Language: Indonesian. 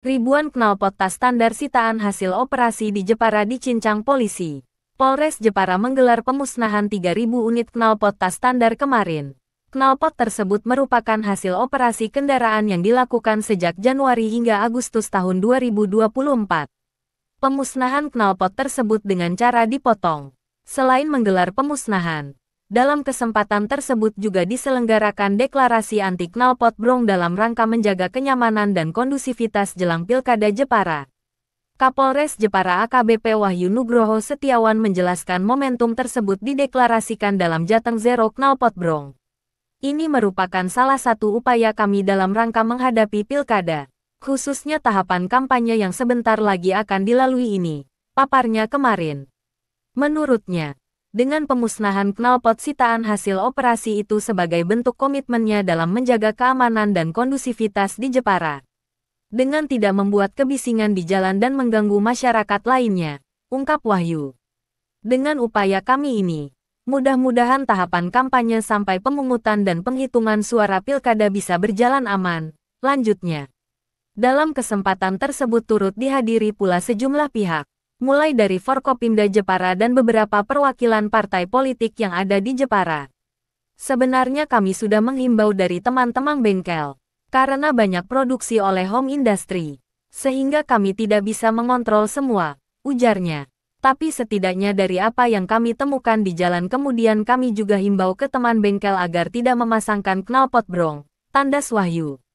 Ribuan knalpot tas standar sitaan hasil operasi di Jepara dicincang polisi. Polres Jepara menggelar pemusnahan 3.000 unit knalpot tas standar kemarin. Knalpot tersebut merupakan hasil operasi kendaraan yang dilakukan sejak Januari hingga Agustus tahun 2024. Pemusnahan knalpot tersebut dengan cara dipotong. Selain menggelar pemusnahan, dalam kesempatan tersebut juga diselenggarakan deklarasi anti knalpot brong dalam rangka menjaga kenyamanan dan kondusivitas jelang Pilkada Jepara. Kapolres Jepara AKBP Wahyu Nugroho Setiawan menjelaskan momentum tersebut dideklarasikan dalam Jateng Zero Knalpot Brong. Ini merupakan salah satu upaya kami dalam rangka menghadapi Pilkada, khususnya tahapan kampanye yang sebentar lagi akan dilalui ini, paparnya kemarin. Menurutnya, dengan pemusnahan knalpot sitaan hasil operasi itu sebagai bentuk komitmennya dalam menjaga keamanan dan kondusivitas di Jepara. Dengan tidak membuat kebisingan di jalan dan mengganggu masyarakat lainnya, ungkap Wahyu. Dengan upaya kami ini, mudah-mudahan tahapan kampanye sampai pemungutan dan penghitungan suara pilkada bisa berjalan aman, lanjutnya. Dalam kesempatan tersebut turut dihadiri pula sejumlah pihak mulai dari Forkopimda Jepara dan beberapa perwakilan partai politik yang ada di Jepara. Sebenarnya kami sudah menghimbau dari teman-teman bengkel, karena banyak produksi oleh home industry, sehingga kami tidak bisa mengontrol semua, ujarnya. Tapi setidaknya dari apa yang kami temukan di jalan kemudian kami juga himbau ke teman bengkel agar tidak memasangkan knalpot brong, tandas Wahyu.